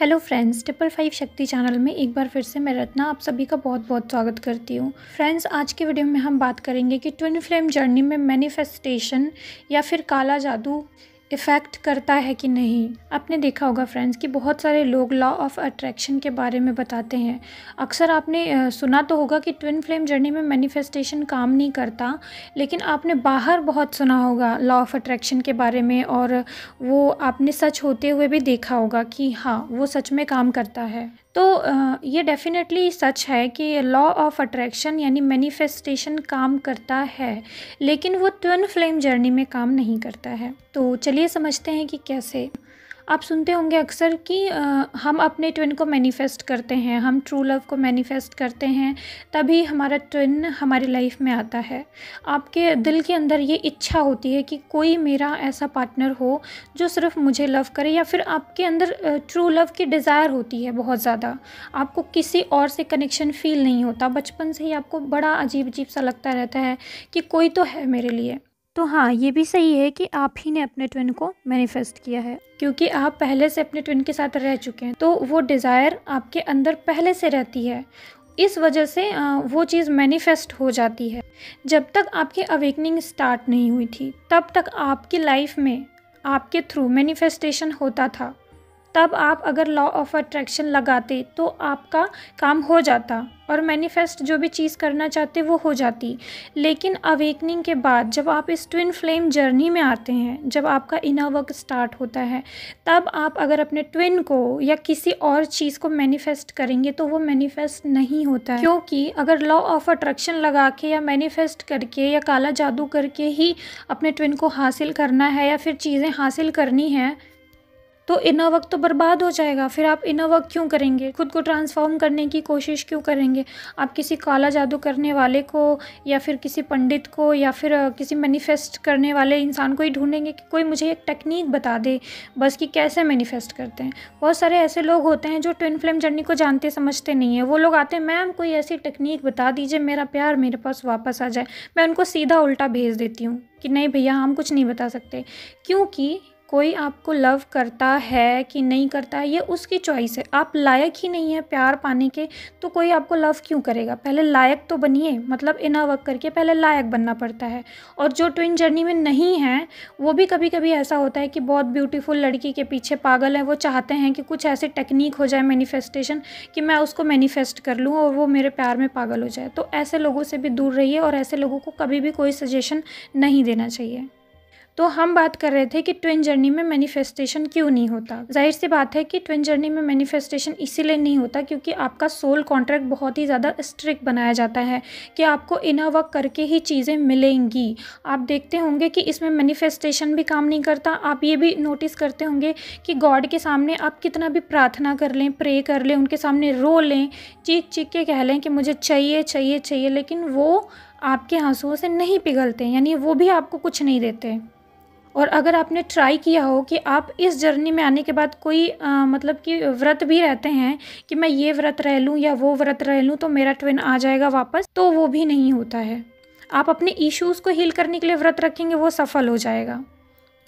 hello friends triple five Shakti channel में एक बार फिर से मैं रत्ना आप सभी का बहुत बहुत स्वागत करती हूँ फ्रेंड्स आज के वीडियो में हम बात करेंगे कि ट्विन फ्लेम जर्नी में मैनिफेस्टेशन या फिर काला जादू इफ़ेक्ट करता है कि नहीं आपने देखा होगा फ्रेंड्स कि बहुत सारे लोग लॉ ऑफ अट्रैक्शन के बारे में बताते हैं अक्सर आपने सुना तो होगा कि ट्विन फ्लेम जर्नी में मैनिफेस्टेशन काम नहीं करता लेकिन आपने बाहर बहुत सुना होगा लॉ ऑफ अट्रैक्शन के बारे में और वो आपने सच होते हुए भी देखा होगा कि हाँ वो सच में काम करता है तो ये डेफ़िनेटली सच है कि लॉ ऑफ अट्रैक्शन यानी मैनिफेस्टेशन काम करता है लेकिन वो ट्विन फ्लेम जर्नी में काम नहीं करता है तो चलिए समझते हैं कि कैसे आप सुनते होंगे अक्सर कि हम अपने ट्विन को मैनिफेस्ट करते हैं हम ट्रू लव को मैनिफेस्ट करते हैं तभी हमारा ट्विन हमारी लाइफ में आता है आपके दिल के अंदर ये इच्छा होती है कि कोई मेरा ऐसा पार्टनर हो जो सिर्फ मुझे लव करे या फिर आपके अंदर ट्रू लव की डिज़ायर होती है बहुत ज़्यादा आपको किसी और से कनेक्शन फील नहीं होता बचपन से ही आपको बड़ा अजीब अजीब सा लगता रहता है कि कोई तो है मेरे लिए तो हाँ ये भी सही है कि आप ही ने अपने ट्विन को मैनिफेस्ट किया है क्योंकि आप पहले से अपने ट्विन के साथ रह चुके हैं तो वो डिज़ायर आपके अंदर पहले से रहती है इस वजह से वो चीज़ मैनिफेस्ट हो जाती है जब तक आपकी अवेकनिंग स्टार्ट नहीं हुई थी तब तक आपकी लाइफ में आपके थ्रू मैनिफेस्टेशन होता था तब आप अगर लॉ ऑफ अट्रैक्शन लगाते तो आपका काम हो जाता और मैनिफेस्ट जो भी चीज़ करना चाहते वो हो जाती लेकिन अवेकनिंग के बाद जब आप इस ट्विन फ्लेम जर्नी में आते हैं जब आपका इनर वर्क स्टार्ट होता है तब आप अगर अपने ट्विन को या किसी और चीज़ को मैनिफेस्ट करेंगे तो वो मैनिफेस्ट नहीं होता है क्योंकि अगर लॉ ऑफ अट्रैक्शन लगा के या मैनिफेस्ट करके या काला जादू करके ही अपने ट्विन को हासिल करना है या फिर चीज़ें हासिल करनी है तो इनर वर्क तो बर्बाद हो जाएगा फिर आप इनर वर्क क्यों करेंगे खुद को ट्रांसफॉर्म करने की कोशिश क्यों करेंगे आप किसी काला जादू करने वाले को या फिर किसी पंडित को या फिर किसी मैनिफेस्ट करने वाले इंसान को ही ढूंढेंगे कि कोई मुझे एक टेक्निक बता दे बस कि कैसे मैनिफेस्ट करते हैं बहुत सारे ऐसे लोग होते हैं जो ट्विन फ्लेम जर्नी को जानते समझते नहीं है वो लोग आते हैं मैम कोई ऐसी टेक्निक बता दीजिए मेरा प्यार मेरे पास वापस आ जाए मैं उनको सीधा उल्टा भेज देती हूँ कि नहीं भैया हम कुछ नहीं बता सकते क्योंकि कोई आपको लव करता है कि नहीं करता है ये उसकी चॉइस है आप लायक ही नहीं है प्यार पाने के तो कोई आपको लव क्यों करेगा पहले लायक तो बनिए मतलब इना वक करके पहले लायक बनना पड़ता है और जो ट्विन जर्नी में नहीं है वो भी कभी कभी ऐसा होता है कि बहुत ब्यूटीफुल लड़की के पीछे पागल है वो चाहते हैं कि कुछ ऐसी टेक्निक हो जाए मैनिफेस्टेशन कि मैं उसको मैनिफेस्ट कर लूँ और वो मेरे प्यार में पागल हो जाए तो ऐसे लोगों से भी दूर रहिए और ऐसे लोगों को कभी भी कोई सजेशन नहीं देना चाहिए तो हम बात कर रहे थे कि ट्विन जर्नी में मैनिफेस्टेशन क्यों नहीं होता जाहिर सी बात है कि ट्विन जर्नी में मैनिफेस्टेशन इसीलिए नहीं होता क्योंकि आपका सोल कॉन्ट्रैक्ट बहुत ही ज़्यादा स्ट्रिक्ट बनाया जाता है कि आपको इना वक्त करके ही चीज़ें मिलेंगी आप देखते होंगे कि इसमें मैनिफेस्टेशन भी काम नहीं करता आप ये भी नोटिस करते होंगे कि गॉड के सामने आप कितना भी प्रार्थना कर लें प्रे कर लें उनके सामने रो लें चीख चीख के कह लें कि मुझे चाहिए चाहिए चाहिए लेकिन वो आपके आंसुओं से नहीं पिघलते यानी वो भी आपको कुछ नहीं देते और अगर आपने ट्राई किया हो कि आप इस जर्नी में आने के बाद कोई आ, मतलब कि व्रत भी रहते हैं कि मैं ये व्रत रह लूँ या वो व्रत रह लूँ तो मेरा ट्विन आ जाएगा वापस तो वो भी नहीं होता है आप अपने इश्यूज़ को हील करने के लिए व्रत रखेंगे वो सफल हो जाएगा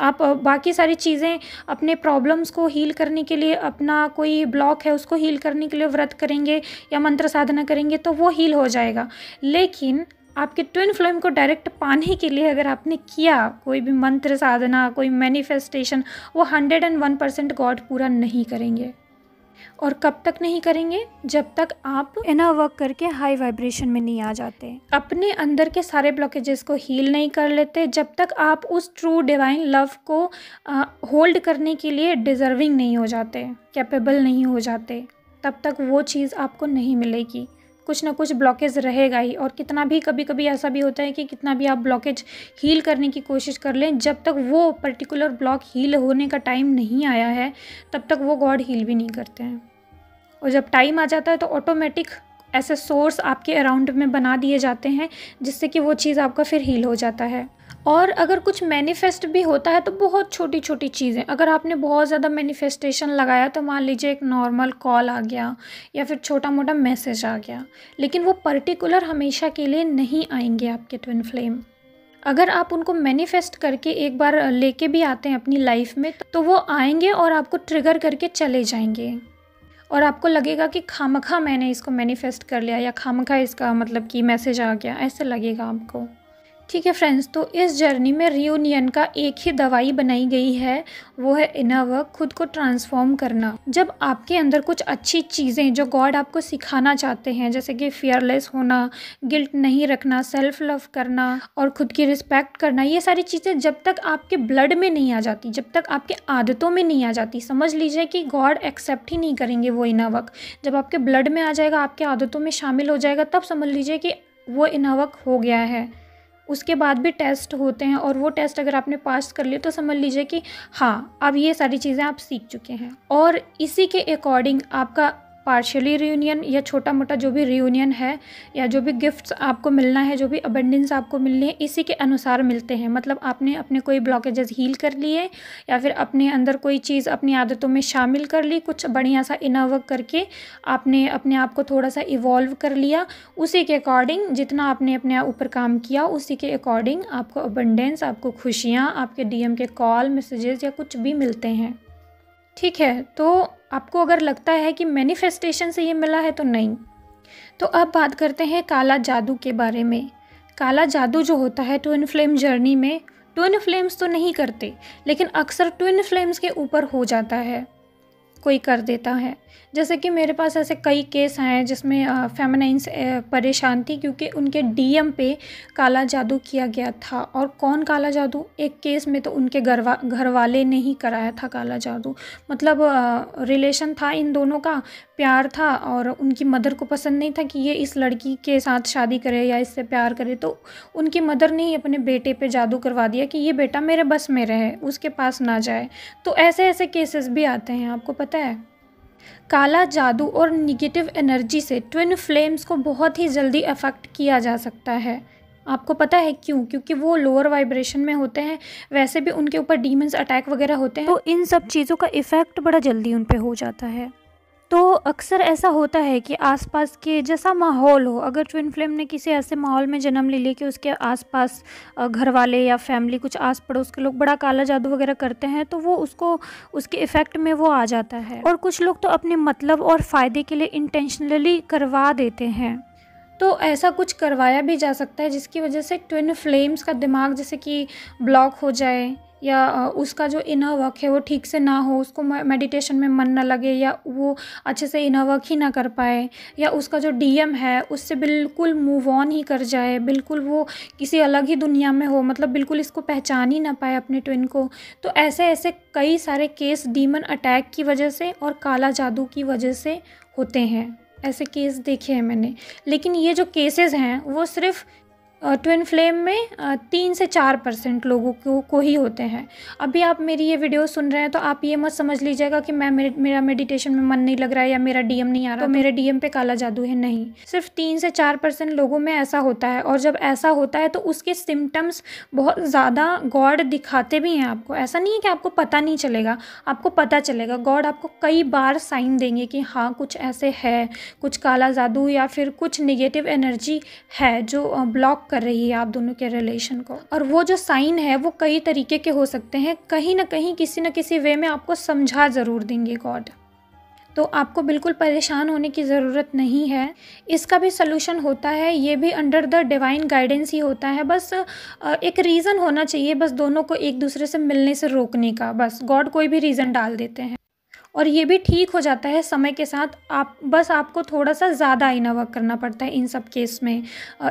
आप बाकी सारी चीज़ें अपने प्रॉब्लम्स को हील करने के लिए अपना कोई ब्लॉक है उसको हील करने के लिए व्रत करेंगे या मंत्र साधना करेंगे तो वो हील हो जाएगा लेकिन आपके ट्विन फ्लेम को डायरेक्ट पाने के लिए अगर आपने किया कोई भी मंत्र साधना कोई मैनिफेस्टेशन वो hundred and one percent God पूरा नहीं करेंगे और कब तक नहीं करेंगे जब तक आप इना वर्क करके हाई वाइब्रेशन में नहीं आ जाते अपने अंदर के सारे ब्लॉकेजेस को हील नहीं कर लेते जब तक आप उस ट्रू डिवाइन लव को होल्ड करने के लिए डिजर्विंग नहीं हो जाते कैपेबल नहीं हो जाते तब तक वो चीज़ आपको नहीं मिलेगी कुछ ना कुछ ब्लॉकेज रहेगा ही और कितना भी कभी कभी ऐसा भी होता है कि कितना भी आप ब्लॉकेज हील करने की कोशिश कर लें जब तक वो पर्टिकुलर ब्लॉक हील होने का टाइम नहीं आया है तब तक वो गॉड हील भी नहीं करते हैं और जब टाइम आ जाता है तो ऑटोमेटिक ऐसे सोर्स आपके अराउंड में बना दिए जाते हैं जिससे कि वो चीज़ आपका फिर हील हो जाता है और अगर कुछ मैनिफेस्ट भी होता है तो बहुत छोटी छोटी चीज़ें अगर आपने बहुत ज़्यादा मैनिफेस्टेशन लगाया तो मान लीजिए एक नॉर्मल कॉल आ गया या फिर छोटा मोटा मैसेज आ गया लेकिन वो पर्टिकुलर हमेशा के लिए नहीं आएंगे आपके ट्विन फ्लेम अगर आप उनको मैनिफेस्ट करके एक बार लेके भी आते हैं अपनी लाइफ में तो वो आएंगे और आपको ट्रिगर करके चले जाएंगे और आपको लगेगा कि खामखा मैंने इसको मैनिफेस्ट कर लिया या खामखा इसका मतलब कि मैसेज आ गया ऐसे लगेगा आपको ठीक है फ्रेंड्स तो इस जर्नी में रियूनियन का एक ही दवाई बनाई गई है वो है इनर वर्क खुद को ट्रांसफॉर्म करना जब आपके अंदर कुछ अच्छी चीज़ें जो गॉड आपको सिखाना चाहते हैं जैसे कि फियरलेस होना गिल्ट नहीं रखना सेल्फ लव करना और खुद की रिस्पेक्ट करना ये सारी चीज़ें जब तक आपके ब्लड में नहीं आ जाती जब तक आपके आदतों में नहीं आ जाती समझ लीजिए कि गॉड एक्सेप्ट ही नहीं करेंगे वो इना वक्त जब आपके ब्लड में आ जाएगा आपके आदतों में शामिल हो जाएगा तब समझ लीजिए कि वो वर्क हो गया है उसके बाद भी टेस्ट होते हैं और वो टेस्ट अगर आपने पास कर लिए तो समझ लीजिए कि हाँ अब ये सारी चीज़ें आप सीख चुके हैं और इसी के अकॉर्डिंग आपका पार्शली रियूनियन या छोटा मोटा जो भी रियूनियन है या जो भी गिफ्ट्स आपको मिलना है जो भी अबेंडेंस आपको मिलनी है इसी के अनुसार मिलते हैं मतलब आपने अपने कोई ब्लॉकेजेस हील कर लिए या फिर अपने अंदर कोई चीज़ अपनी आदतों में शामिल कर ली कुछ बढ़िया सा इनर वर्क करके आपने अपने आप को थोड़ा सा इवॉल्व कर लिया उसी के अकॉर्डिंग जितना आपने अपने ऊपर काम किया उसी के अकॉर्डिंग आपको अबेंडेंस आपको खुशियाँ आपके डी के कॉल मैसेजेस या कुछ भी मिलते हैं ठीक है तो आपको अगर लगता है कि मैनिफेस्टेशन से ये मिला है तो नहीं तो अब बात करते हैं काला जादू के बारे में काला जादू जो होता है ट्विन फ्लेम जर्नी में ट्विन फ्लेम्स तो नहीं करते लेकिन अक्सर ट्विन फ्लेम्स के ऊपर हो जाता है कोई कर देता है जैसे कि मेरे पास ऐसे कई केस हैं जिसमें फेमनाइंस परेशान थी क्योंकि उनके डीएम पे काला जादू किया गया था और कौन काला जादू एक केस में तो उनके घरवा घर वाले ने ही कराया था काला जादू मतलब रिलेशन था इन दोनों का प्यार था और उनकी मदर को पसंद नहीं था कि ये इस लड़की के साथ शादी करे या इससे प्यार करे तो उनकी मदर ने ही अपने बेटे पे जादू करवा दिया कि ये बेटा मेरे बस में रहे उसके पास ना जाए तो ऐसे ऐसे केसेस भी आते हैं आपको पता है काला जादू और निगेटिव एनर्जी से ट्विन फ्लेम्स को बहुत ही जल्दी अफेक्ट किया जा सकता है आपको पता है क्यों क्योंकि वो लोअर वाइब्रेशन में होते हैं वैसे भी उनके ऊपर डीमंस अटैक वगैरह होते हैं तो इन सब चीज़ों का इफ़ेक्ट बड़ा जल्दी उन पर हो जाता है तो अक्सर ऐसा होता है कि आसपास के जैसा माहौल हो अगर ट्विन फ्लेम ने किसी ऐसे माहौल में जन्म ले लिया कि उसके आसपास घर वाले या फैमिली कुछ आस पड़ोस के लोग बड़ा काला जादू वगैरह करते हैं तो वो उसको उसके इफ़ेक्ट में वो आ जाता है और कुछ लोग तो अपने मतलब और फ़ायदे के लिए इंटेंशनली करवा देते हैं तो ऐसा कुछ करवाया भी जा सकता है जिसकी वजह से ट्विन फ्लेम्स का दिमाग जैसे कि ब्लॉक हो जाए या उसका जो इनर वर्क है वो ठीक से ना हो उसको मेडिटेशन में मन ना लगे या वो अच्छे से इनर वर्क ही ना कर पाए या उसका जो डीएम है उससे बिल्कुल मूव ऑन ही कर जाए बिल्कुल वो किसी अलग ही दुनिया में हो मतलब बिल्कुल इसको पहचान ही ना पाए अपने ट्विन को तो ऐसे ऐसे कई सारे केस डीमन अटैक की वजह से और काला जादू की वजह से होते हैं ऐसे केस देखे हैं मैंने लेकिन ये जो केसेस हैं वो सिर्फ़ ट्विन फ्लेम में तीन से चार परसेंट लोगों को को ही होते हैं अभी आप मेरी ये वीडियो सुन रहे हैं तो आप ये मत समझ लीजिएगा कि मैं मेरा मेडिटेशन में मन नहीं लग रहा है या मेरा डीएम नहीं आ रहा तो, तो मेरे डीएम पे काला जादू है नहीं सिर्फ तीन से चार परसेंट लोगों में ऐसा होता है और जब ऐसा होता है तो उसके सिम्टम्स बहुत ज़्यादा गॉड दिखाते भी हैं आपको ऐसा नहीं है कि आपको पता नहीं चलेगा आपको पता चलेगा गॉड आपको कई बार साइन देंगे कि हाँ कुछ ऐसे है कुछ काला जादू या फिर कुछ निगेटिव एनर्जी है जो ब्लॉक कर रही है आप दोनों के रिलेशन को और वो जो साइन है वो कई तरीके के हो सकते हैं कहीं ना कहीं किसी न किसी वे में आपको समझा ज़रूर देंगे गॉड तो आपको बिल्कुल परेशान होने की ज़रूरत नहीं है इसका भी सलूशन होता है ये भी अंडर द डिवाइन गाइडेंस ही होता है बस एक रीज़न होना चाहिए बस दोनों को एक दूसरे से मिलने से रोकने का बस गॉड कोई भी रीज़न डाल देते हैं और ये भी ठीक हो जाता है समय के साथ आप बस आपको थोड़ा सा ज़्यादा आईना वर्क करना पड़ता है इन सब केस में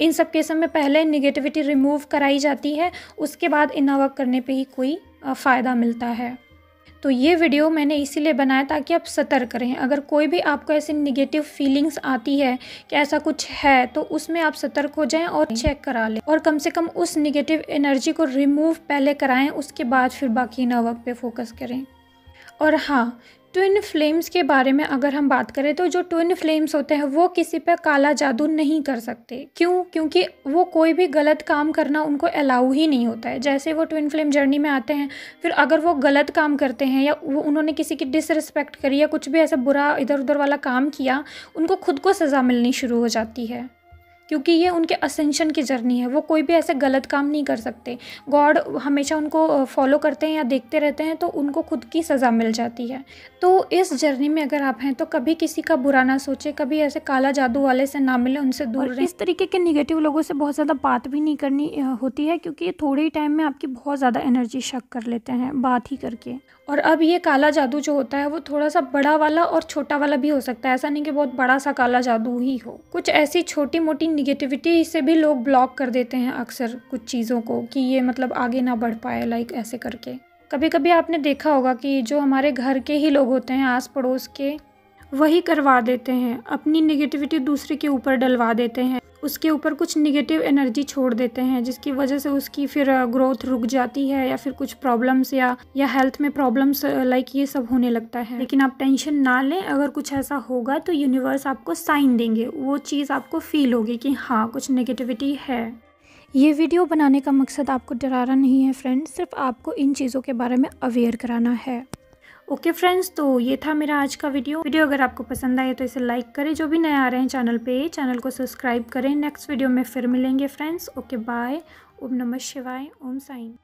इन सब केस में पहले निगेटिविटी रिमूव कराई जाती है उसके बाद इना वर्क करने पर ही कोई फ़ायदा मिलता है तो ये वीडियो मैंने इसीलिए बनाया ताकि आप सतर्क रहें अगर कोई भी आपको ऐसी निगेटिव फीलिंग्स आती है कि ऐसा कुछ है तो उसमें आप सतर्क हो जाएं और चेक करा लें और कम से कम उस निगेटिव एनर्जी को रिमूव पहले कराएं उसके बाद फिर बाकी नवक पे फोकस करें और हाँ ट्विन फ्लेम्स के बारे में अगर हम बात करें तो जो ट्विन फ्लेम्स होते हैं वो किसी पर काला जादू नहीं कर सकते क्यों क्योंकि वो कोई भी गलत काम करना उनको अलाउ ही नहीं होता है जैसे वो ट्विन फ्लेम जर्नी में आते हैं फिर अगर वो गलत काम करते हैं या वो उन्होंने किसी की डिसरिस्पेक्ट करी या कुछ भी ऐसा बुरा इधर उधर वाला काम किया उनको खुद को सज़ा मिलनी शुरू हो जाती है क्योंकि ये उनके असेंशन की जर्नी है वो कोई भी ऐसे गलत काम नहीं कर सकते गॉड हमेशा उनको फॉलो करते हैं या देखते रहते हैं तो उनको खुद की सज़ा मिल जाती है तो इस जर्नी में अगर आप हैं तो कभी किसी का बुरा ना सोचे कभी ऐसे काला जादू वाले से ना मिले उनसे दूर रहें इस तरीके के निगेटिव लोगों से बहुत ज़्यादा बात भी नहीं करनी होती है क्योंकि ये थोड़े ही टाइम में आपकी बहुत ज़्यादा एनर्जी शक कर लेते हैं बात ही करके और अब ये काला जादू जो होता है वो थोड़ा सा बड़ा वाला और छोटा वाला भी हो सकता है ऐसा नहीं कि बहुत बड़ा सा काला जादू ही हो कुछ ऐसी छोटी मोटी निगेटिविटी से भी लोग ब्लॉक कर देते हैं अक्सर कुछ चीज़ों को कि ये मतलब आगे ना बढ़ पाए लाइक ऐसे करके कभी कभी आपने देखा होगा कि जो हमारे घर के ही लोग होते हैं आस पड़ोस के वही करवा देते हैं अपनी निगेटिविटी दूसरे के ऊपर डलवा देते हैं उसके ऊपर कुछ निगेटिव एनर्जी छोड़ देते हैं जिसकी वजह से उसकी फिर ग्रोथ रुक जाती है या फिर कुछ प्रॉब्लम्स या या हेल्थ में प्रॉब्लम्स लाइक ये सब होने लगता है लेकिन आप टेंशन ना लें अगर कुछ ऐसा होगा तो यूनिवर्स आपको साइन देंगे वो चीज़ आपको फील होगी कि हाँ कुछ नेगेटिविटी है ये वीडियो बनाने का मकसद आपको डराना नहीं है फ्रेंड्स सिर्फ आपको इन चीज़ों के बारे में अवेयर कराना है ओके फ्रेंड्स तो ये था मेरा आज का वीडियो वीडियो अगर आपको पसंद आए तो इसे लाइक करें जो भी नए आ रहे हैं चैनल पे चैनल को सब्सक्राइब करें नेक्स्ट वीडियो में फिर मिलेंगे फ्रेंड्स ओके बाय ओम नमः शिवाय ओम साइन